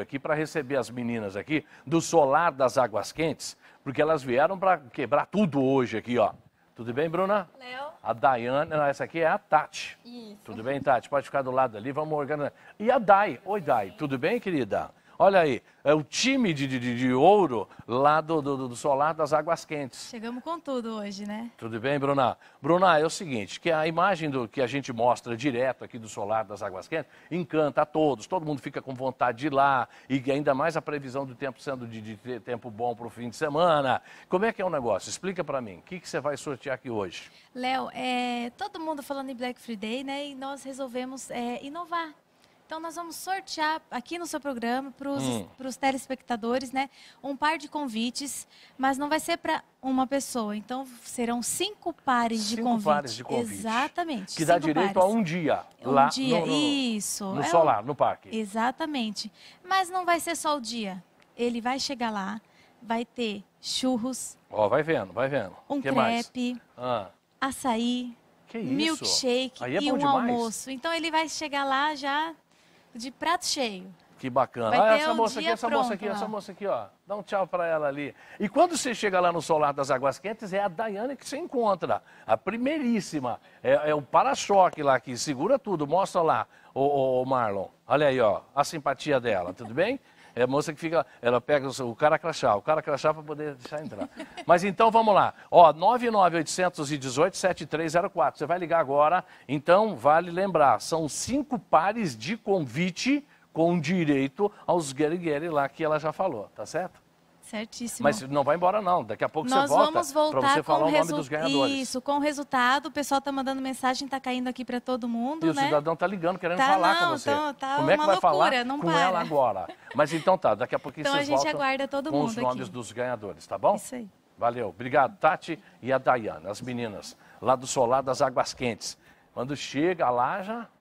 aqui para receber as meninas aqui do Solar das Águas Quentes, porque elas vieram para quebrar tudo hoje aqui, ó. Tudo bem, Bruna? Léo. A Dayane, não, essa aqui é a Tati. Isso. Tudo bem, Tati? Pode ficar do lado ali, vamos organizar. E a Dai. Oi, Dai. Tudo bem, querida? Olha aí, é o time de, de, de ouro lá do, do, do solar das águas quentes. Chegamos com tudo hoje, né? Tudo bem, Bruna? Bruna, é o seguinte, que a imagem do, que a gente mostra direto aqui do solar das águas quentes encanta a todos, todo mundo fica com vontade de ir lá, e ainda mais a previsão do tempo sendo de, de tempo bom para o fim de semana. Como é que é o negócio? Explica para mim, o que, que você vai sortear aqui hoje? Léo, é, todo mundo falando em Black Friday, né? E nós resolvemos é, inovar. Então nós vamos sortear aqui no seu programa para os hum. telespectadores, né, um par de convites, mas não vai ser para uma pessoa. Então serão cinco pares cinco de convites. pares de convites. Exatamente. Que dá direito pares. a um dia um lá dia. no, no isso. No é solar, um... no parque. Exatamente. Mas não vai ser só o dia. Ele vai chegar lá, vai ter churros. Ó, oh, vai vendo, vai vendo. Um que crepe. Ah. Açaí, milkshake é e um demais. almoço. Então ele vai chegar lá já de prato cheio. Que bacana. Ah, essa um moça aqui, essa pronto, moça aqui, essa moça aqui, ó. Dá um tchau para ela ali. E quando você chega lá no Solar das Águas Quentes, é a Daiane que você encontra. A primeiríssima. É, é o para-choque lá que segura tudo. Mostra lá, o Marlon. Olha aí, ó. A simpatia dela, tudo bem? É a moça que fica, ela pega o cara crachá, o cara crachá para poder deixar entrar. Mas então vamos lá. Ó, 99818 7304. Você vai ligar agora. Então vale lembrar, são cinco pares de convite com direito aos guerigueri lá que ela já falou, tá certo? Certíssimo. Mas não vai embora, não. Daqui a pouco Nós você volta. Nós vamos voltar você falar com o resu... nome dos ganhadores. Isso, com o resultado. O pessoal está mandando mensagem, está caindo aqui para todo mundo. E né? o cidadão está ligando, querendo tá, falar não, com você. Então, tá Como é que vai loucura, falar não com para. ela agora? Mas então tá, daqui a pouco então, vocês voltam. aguarda todo mundo. Com os nomes aqui. dos ganhadores, tá bom? Isso aí. Valeu. Obrigado, Tati e a Dayana, as meninas, lá do Solar das Águas Quentes. Quando chega lá, já